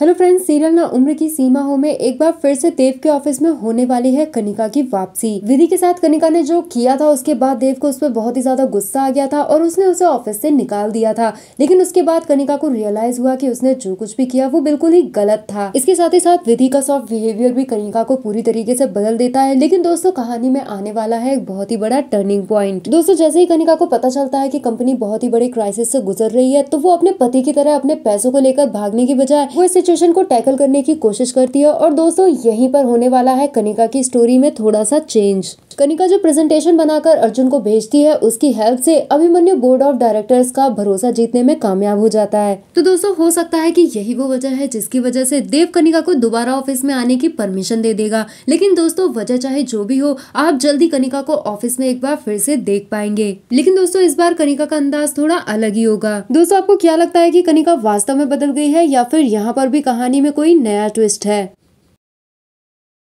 hello friends serial ना उम्र की सीमा हो में एक बार फिर से देव के ऑफिस में होने वाली है कनिका की वापसी विधि के साथ कनिका ने जो किया था उसके बाद देव को उस पर बहुत ही ज्यादा गुस्सा आ गया था और उसने उसे ऑफिस से निकाल दिया था लेकिन उसके बाद कनिका को रियलाइज हुआ कि उसने जो कुछ भी किया वो बिल्कुल ही गलत था इसके साथ ही साथ विधि का सॉफ्ट बिहेवियर भी कनिका को पूरी तरीके से बदल देता है लेकिन दोस्तों कहानी में आने वाला है एक बहुत ही बड़ा टर्निंग प्वाइंट दोस्तों जैसे ही कनिका को पता चलता है की कंपनी बहुत ही बड़ी क्राइसिस से गुजर रही है तो वो अपने पति की तरह अपने पैसों को लेकर भागने की बजाय वो इसे सिचुएशन को टैकल करने की कोशिश करती है और दोस्तों यहीं पर होने वाला है कनिका की स्टोरी में थोड़ा सा चेंज कनिका जो प्रेजेंटेशन बनाकर अर्जुन को भेजती है उसकी हेल्प से अभिमन्यु बोर्ड ऑफ डायरेक्टर्स का भरोसा जीतने में कामयाब हो जाता है तो दोस्तों हो सकता है कि यही वो वजह है जिसकी वजह से देव कनिका को दोबारा ऑफिस में आने की परमिशन दे देगा लेकिन दोस्तों वजह चाहे जो भी हो आप जल्दी कनिका को ऑफिस में एक बार फिर से देख पाएंगे लेकिन दोस्तों इस बार कनिका का अंदाज थोड़ा अलग ही होगा दोस्तों आपको क्या लगता है की कनिका वास्तव में बदल गई है या फिर यहाँ पर भी कहानी में कोई नया ट्विस्ट है